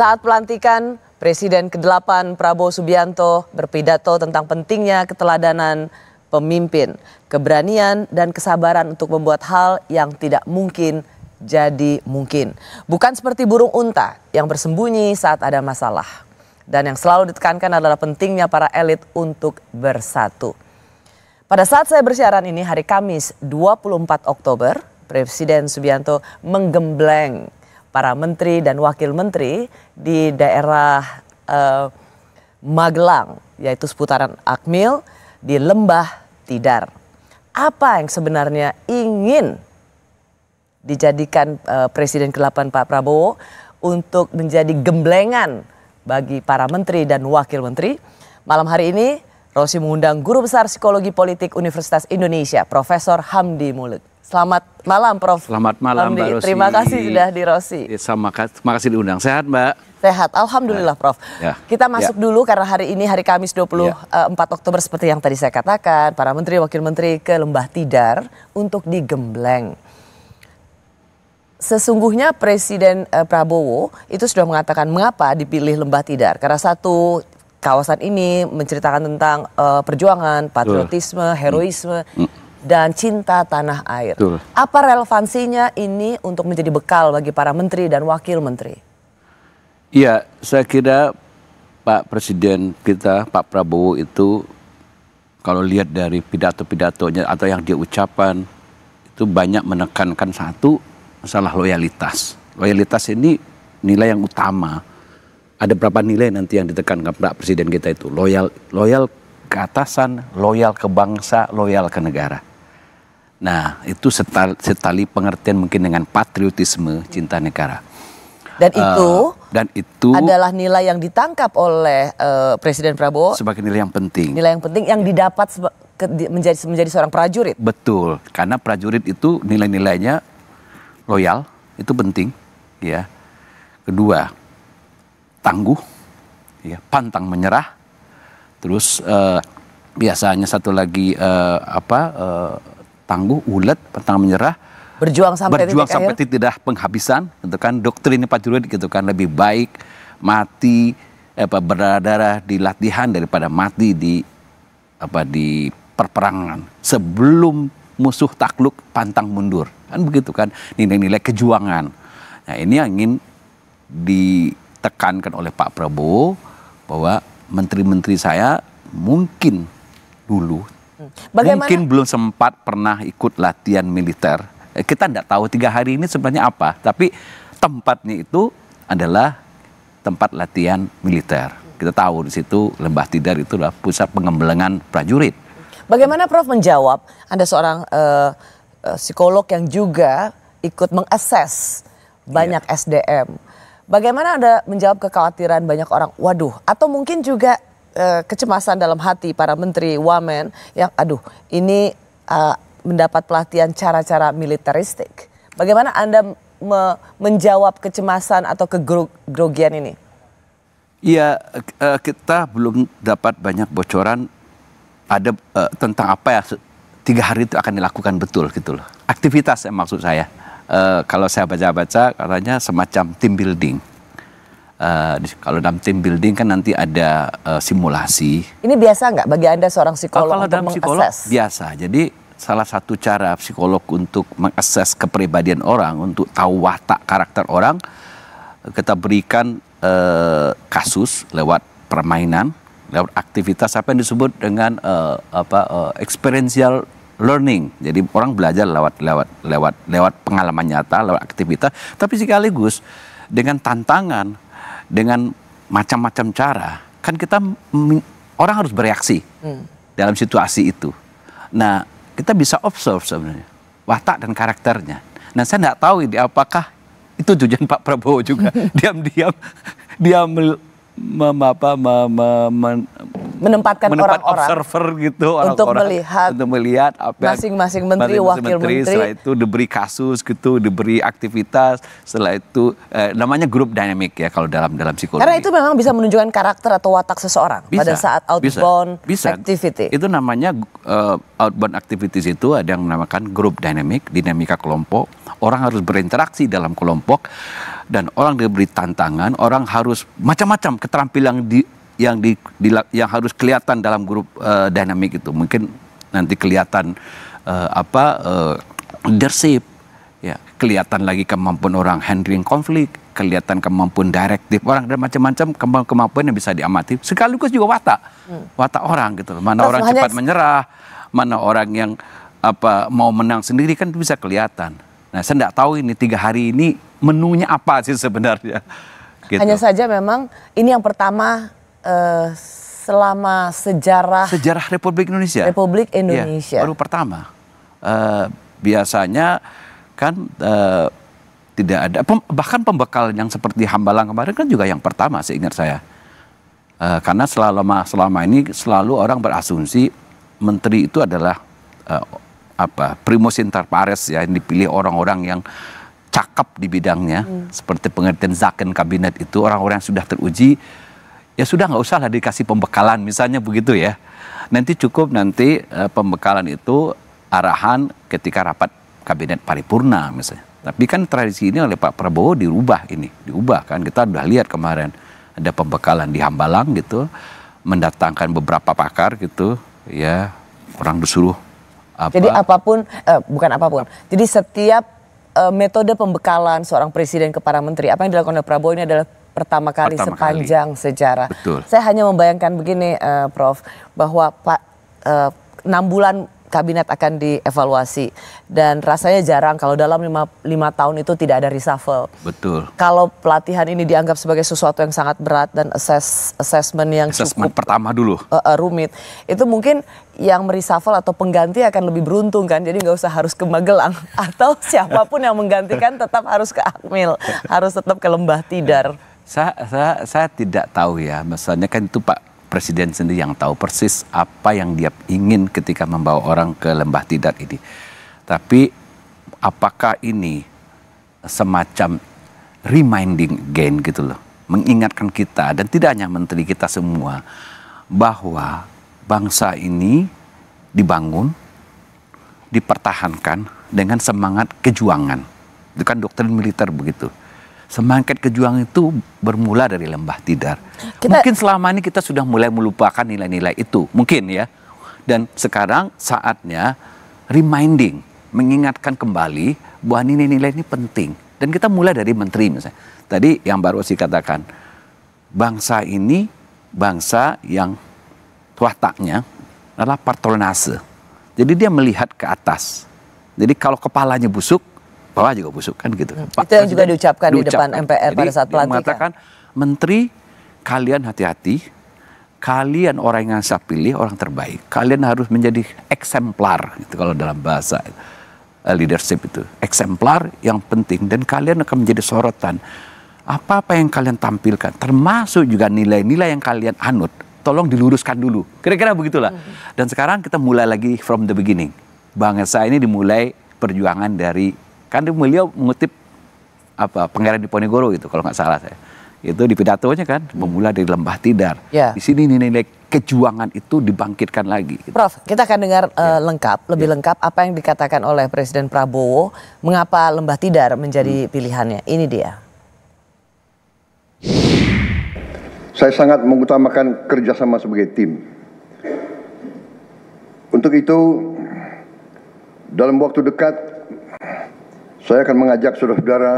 Saat pelantikan, Presiden ke-8 Prabowo Subianto berpidato tentang pentingnya keteladanan pemimpin, keberanian dan kesabaran untuk membuat hal yang tidak mungkin jadi mungkin. Bukan seperti burung unta yang bersembunyi saat ada masalah. Dan yang selalu ditekankan adalah pentingnya para elit untuk bersatu. Pada saat saya bersiaran ini hari Kamis 24 Oktober, Presiden Subianto menggembleng para menteri dan wakil menteri di daerah eh, Magelang, yaitu seputaran Akmil di Lembah Tidar. Apa yang sebenarnya ingin dijadikan eh, Presiden ke-8 Pak Prabowo untuk menjadi gemblengan bagi para menteri dan wakil menteri? Malam hari ini Rosi mengundang Guru Besar Psikologi Politik Universitas Indonesia, Profesor Hamdi Muluk. Selamat malam, Prof. Selamat malam, Hamdi. Mbak Rosi. Terima kasih sudah di Rosi. Ya, sama, terima kasih diundang. Sehat, Mbak? Sehat, Alhamdulillah, ya. Prof. Ya. Kita masuk ya. dulu karena hari ini hari Kamis 24 ya. Eh, Oktober seperti yang tadi saya katakan, para menteri, wakil menteri ke Lembah Tidar untuk digembleng. Sesungguhnya Presiden eh, Prabowo itu sudah mengatakan mengapa dipilih Lembah Tidar. Karena satu kawasan ini menceritakan tentang uh, perjuangan, patriotisme, Betul. Hmm. heroisme hmm. dan cinta tanah air. Betul. Apa relevansinya ini untuk menjadi bekal bagi para menteri dan wakil menteri? Iya, saya kira Pak Presiden kita Pak Prabowo itu kalau lihat dari pidato-pidatonya atau yang dia ucapan itu banyak menekankan satu masalah loyalitas. Loyalitas ini nilai yang utama ada berapa nilai nanti yang ke Pak Presiden kita itu loyal loyal ke atasan, loyal ke bangsa, loyal ke negara. Nah, itu setali, setali pengertian mungkin dengan patriotisme, cinta negara. Dan itu eh, dan itu adalah nilai yang ditangkap oleh uh, Presiden Prabowo sebagai nilai yang penting. Nilai yang penting yang didapat menjadi menjadi seorang prajurit. Betul, karena prajurit itu nilai-nilainya loyal, itu penting, ya. Kedua, tangguh, ya, pantang menyerah. Terus uh, biasanya satu lagi uh, apa uh, tangguh, ulet, pantang menyerah. Berjuang sampai berjuang titik sampai titik penghabisan, gitu kan? ini Pak Jurid gitu kan lebih baik mati apa berdarah di latihan daripada mati di apa di perperangan sebelum musuh takluk pantang mundur kan begitu kan nilai-nilai kejuangan nah ini yang ingin di ditekankan oleh Pak Prabowo bahwa menteri-menteri saya mungkin dulu Bagaimana? mungkin belum sempat pernah ikut latihan militer. Eh, kita tidak tahu tiga hari ini sebenarnya apa, tapi tempatnya itu adalah tempat latihan militer. Kita tahu di situ Lembah Tidar itu adalah pusat pengembelengan prajurit. Bagaimana Prof menjawab? Anda seorang uh, psikolog yang juga ikut mengakses banyak yeah. SDM Bagaimana Anda menjawab kekhawatiran banyak orang? Waduh, atau mungkin juga e, kecemasan dalam hati para menteri wamen yang aduh, ini e, mendapat pelatihan cara-cara militeristik. Bagaimana Anda me menjawab kecemasan atau kegrogian ini? Iya, e, kita belum dapat banyak bocoran ada tentang apa ya tiga hari itu akan dilakukan betul gitu loh. Aktivitas maksud saya uh, kalau saya baca-baca katanya semacam team building. Uh, kalau dalam tim building kan nanti ada uh, simulasi. Ini biasa nggak bagi anda seorang oh, psikolog kalau untuk dalam psikolog biasa. Jadi salah satu cara psikolog untuk mengakses kepribadian orang, untuk tahu watak karakter orang, kita berikan uh, kasus lewat permainan, lewat aktivitas apa yang disebut dengan uh, apa uh, experiential learning. Jadi orang belajar lewat lewat lewat lewat pengalaman nyata, lewat aktivitas, tapi sekaligus dengan tantangan, dengan macam-macam cara, kan kita orang harus bereaksi hmm. dalam situasi itu. Nah, kita bisa observe sebenarnya watak dan karakternya. Nah, saya tidak tahu ini apakah itu tujuan Pak Prabowo juga diam-diam dia mem apa, mem, mem, menempatkan orang-orang observer gitu orang-orang untuk melihat untuk melihat masing-masing menteri, masing wakil menteri, menteri setelah itu diberi kasus gitu, diberi aktivitas, setelah itu eh, namanya grup dynamic ya kalau dalam dalam psikologi. Karena itu memang bisa menunjukkan karakter atau watak seseorang bisa, pada saat outbound bisa, bisa. activity. Itu namanya uh, outbound activities itu ada yang menamakan grup dynamic, dinamika kelompok. Orang harus berinteraksi dalam kelompok dan orang diberi tantangan, orang harus macam-macam keterampilan di yang di, di yang harus kelihatan dalam grup uh, eh, dinamik itu mungkin nanti kelihatan uh, apa uh, leadership ya kelihatan lagi kemampuan orang handling konflik kelihatan kemampuan direktif orang dan macam-macam kemampuan yang bisa diamati sekaligus juga watak hmm. watak orang gitu mana Terus orang cepat menyerah mana orang yang apa mau menang sendiri kan bisa kelihatan nah saya tidak tahu ini tiga hari ini menunya apa sih sebenarnya gitu. hanya saja memang ini yang pertama Eh, selama sejarah sejarah Republik Indonesia. Republik iya, Indonesia. Ya, baru pertama. Uh, biasanya kan uh, tidak ada pem, bahkan pembekal yang seperti Hambalang kemarin kan juga yang pertama seingat saya. Uh, karena selama selama ini selalu orang berasumsi menteri itu adalah uh, apa primus inter pares ya yang dipilih orang-orang yang cakap di bidangnya hmm. seperti pengertian zaken kabinet itu orang-orang yang sudah teruji ya sudah nggak usah lah dikasih pembekalan misalnya begitu ya. Nanti cukup nanti e, pembekalan itu arahan ketika rapat kabinet paripurna misalnya. Tapi kan tradisi ini oleh Pak Prabowo dirubah ini, diubah kan. Kita sudah lihat kemarin ada pembekalan di Hambalang gitu, mendatangkan beberapa pakar gitu, ya orang disuruh apa. Jadi apapun, eh, bukan apapun. Jadi setiap eh, metode pembekalan seorang presiden kepada menteri, apa yang dilakukan oleh Prabowo ini adalah pertama kali pertama sepanjang kali. sejarah. Betul. Saya hanya membayangkan begini, uh, Prof, bahwa Pak uh, bulan kabinet akan dievaluasi dan rasanya jarang kalau dalam lima, lima tahun itu tidak ada reshuffle. Betul. Kalau pelatihan ini dianggap sebagai sesuatu yang sangat berat dan assess, assessment yang assessment cukup pertama dulu uh, uh, rumit, itu mungkin yang reshuffle atau pengganti akan lebih beruntung kan, jadi nggak usah harus ke Magelang atau siapapun yang menggantikan tetap harus ke Akmil, harus tetap ke Lembah Tidar. Saya, saya, saya tidak tahu ya, misalnya kan itu Pak Presiden sendiri yang tahu persis apa yang dia ingin ketika membawa orang ke lembah tidak ini. Tapi apakah ini semacam reminding gain gitu loh, mengingatkan kita dan tidak hanya menteri kita semua bahwa bangsa ini dibangun, dipertahankan dengan semangat kejuangan. Itu kan doktrin militer begitu. Semangat kejuang itu bermula dari lembah tidar. Kita... Mungkin selama ini kita sudah mulai melupakan nilai-nilai itu, mungkin ya. Dan sekarang saatnya reminding, mengingatkan kembali bahwa nilai-nilai ini penting. Dan kita mulai dari menteri misalnya. Tadi yang baru saya katakan, bangsa ini bangsa yang wataknya adalah partolnase. Jadi dia melihat ke atas. Jadi kalau kepalanya busuk, bawah juga busuk kan gitu. Hmm. Pak, itu yang juga diucapkan, diucapkan di depan MPR pada saat pelantikan. mengatakan menteri kalian hati-hati kalian orang yang saya pilih orang terbaik. Kalian harus menjadi eksemplar gitu kalau dalam bahasa eh, leadership itu. Eksemplar yang penting dan kalian akan menjadi sorotan. Apa-apa yang kalian tampilkan termasuk juga nilai-nilai yang kalian anut. Tolong diluruskan dulu. Kira-kira begitulah. Hmm. Dan sekarang kita mulai lagi from the beginning. Bangsa ini dimulai perjuangan dari kan beliau mengutip apa Pangeran Diponegoro itu kalau nggak salah saya itu di pidatonya kan memulai dari lembah tidar. Ya. Di sini nilai kejuangan itu dibangkitkan lagi. Gitu. Prof, kita akan dengar ya. uh, lengkap, lebih ya. lengkap apa yang dikatakan oleh Presiden Prabowo mengapa lembah tidar menjadi hmm. pilihannya. Ini dia. Saya sangat mengutamakan kerjasama sebagai tim. Untuk itu, dalam waktu dekat saya akan mengajak saudara-saudara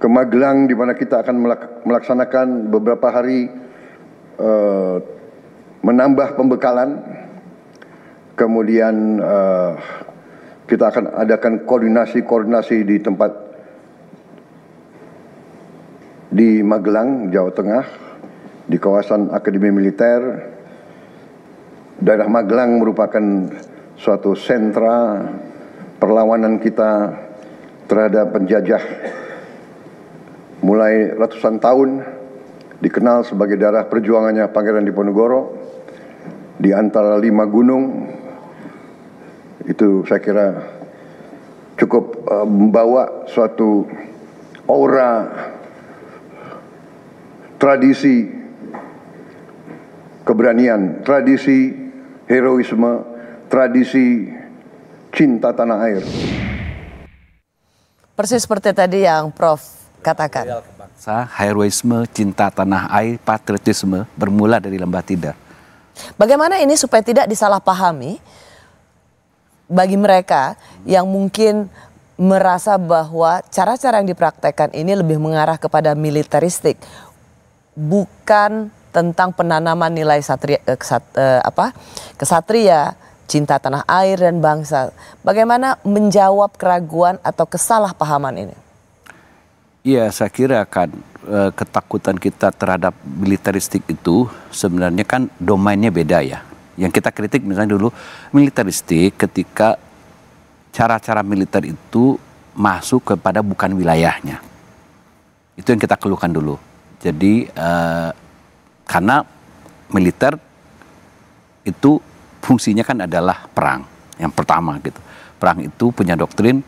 ke Magelang di mana kita akan melaksanakan beberapa hari uh, menambah pembekalan. Kemudian uh, kita akan adakan koordinasi-koordinasi di tempat di Magelang, Jawa Tengah, di kawasan Akademi Militer. Daerah Magelang merupakan suatu sentra perlawanan kita terhadap penjajah mulai ratusan tahun dikenal sebagai darah perjuangannya Pangeran Diponegoro di antara lima gunung itu saya kira cukup eh, membawa suatu aura tradisi keberanian, tradisi heroisme, tradisi cinta tanah air. Persis seperti tadi yang Prof katakan. heroisme, cinta tanah air, patriotisme bermula dari lembah tidak. Bagaimana ini supaya tidak disalahpahami bagi mereka yang mungkin merasa bahwa cara-cara yang dipraktekkan ini lebih mengarah kepada militeristik bukan tentang penanaman nilai satria, eh, kesat, eh, apa, kesatria cinta tanah air dan bangsa. Bagaimana menjawab keraguan atau kesalahpahaman ini? Iya, saya kira kan eh, ketakutan kita terhadap militeristik itu sebenarnya kan domainnya beda ya. Yang kita kritik misalnya dulu militeristik ketika cara-cara militer itu masuk kepada bukan wilayahnya. Itu yang kita keluhkan dulu. Jadi eh, karena militer itu fungsinya kan adalah perang yang pertama gitu. Perang itu punya doktrin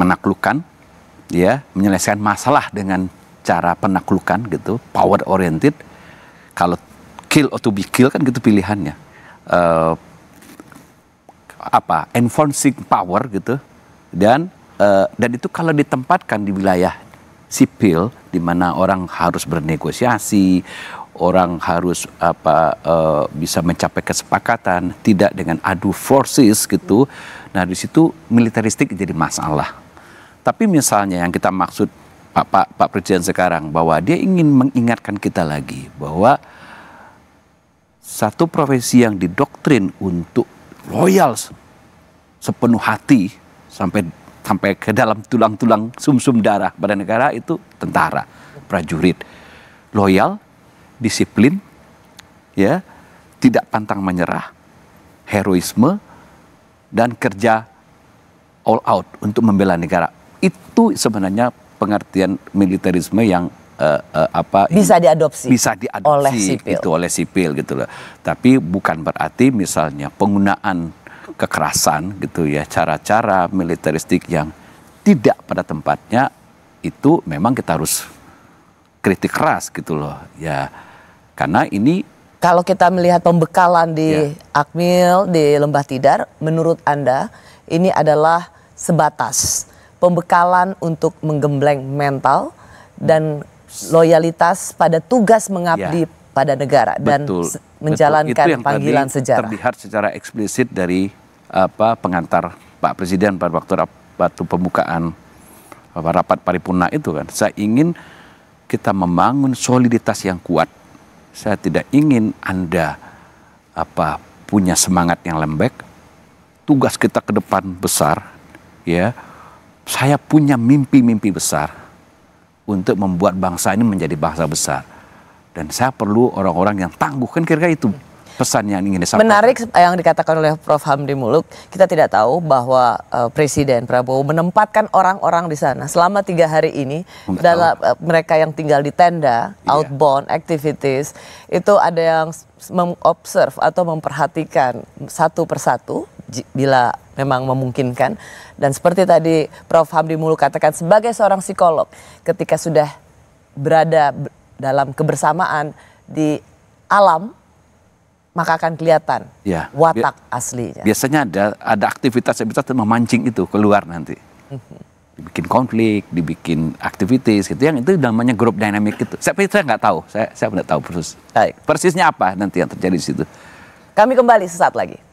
menaklukkan ya, menyelesaikan masalah dengan cara penaklukan gitu, power oriented. Kalau kill atau to be kill kan gitu pilihannya. Uh, apa enforcing power gitu dan uh, dan itu kalau ditempatkan di wilayah sipil di mana orang harus bernegosiasi, orang harus apa uh, bisa mencapai kesepakatan, tidak dengan adu forces gitu. Nah, di situ militeristik jadi masalah. Tapi misalnya yang kita maksud Pak Pak Pak Presiden sekarang bahwa dia ingin mengingatkan kita lagi bahwa satu profesi yang didoktrin untuk loyal sepenuh hati sampai sampai ke dalam tulang-tulang sumsum darah pada negara itu tentara, prajurit. Loyal disiplin, ya, tidak pantang menyerah, heroisme, dan kerja all out untuk membela negara. Itu sebenarnya pengertian militerisme yang uh, uh, apa bisa diadopsi bisa diadopsi oleh sipil. itu oleh sipil gitu loh. Tapi bukan berarti misalnya penggunaan kekerasan gitu ya cara-cara militeristik yang tidak pada tempatnya itu memang kita harus kritik keras gitu loh ya karena ini kalau kita melihat pembekalan di ya. Akmil di Lembah Tidar, menurut Anda ini adalah sebatas pembekalan untuk menggembleng mental dan loyalitas pada tugas mengabdi ya. pada negara dan betul, menjalankan betul. Itu yang panggilan tadi sejarah. Terlihat secara eksplisit dari apa pengantar Pak Presiden pada waktu batu pembukaan rapat paripurna itu kan. Saya ingin kita membangun soliditas yang kuat saya tidak ingin Anda apa punya semangat yang lembek. Tugas kita ke depan besar, ya. Saya punya mimpi-mimpi besar untuk membuat bangsa ini menjadi bangsa besar. Dan saya perlu orang-orang yang tangguh kan kira-kira itu pesan yang ingin disampaikan. Menarik yang dikatakan oleh Prof Hamdi Muluk, kita tidak tahu bahwa uh, Presiden Prabowo menempatkan orang-orang di sana selama tiga hari ini dalam uh, mereka yang tinggal di tenda, yeah. outbound activities itu ada yang mengobserv atau memperhatikan satu persatu bila memang memungkinkan dan seperti tadi Prof Hamdi Muluk katakan sebagai seorang psikolog ketika sudah berada dalam kebersamaan di alam maka akan kelihatan ya, watak bi aslinya. Biasanya ada ada aktivitas-aktivitas yang memancing itu keluar nanti. Mhm. Dibikin konflik, dibikin aktivitas gitu. Yang itu namanya grup dynamic itu. Saya saya nggak tahu, saya saya tidak tahu persis. Baik. Persisnya apa nanti yang terjadi di situ. Kami kembali sesaat lagi.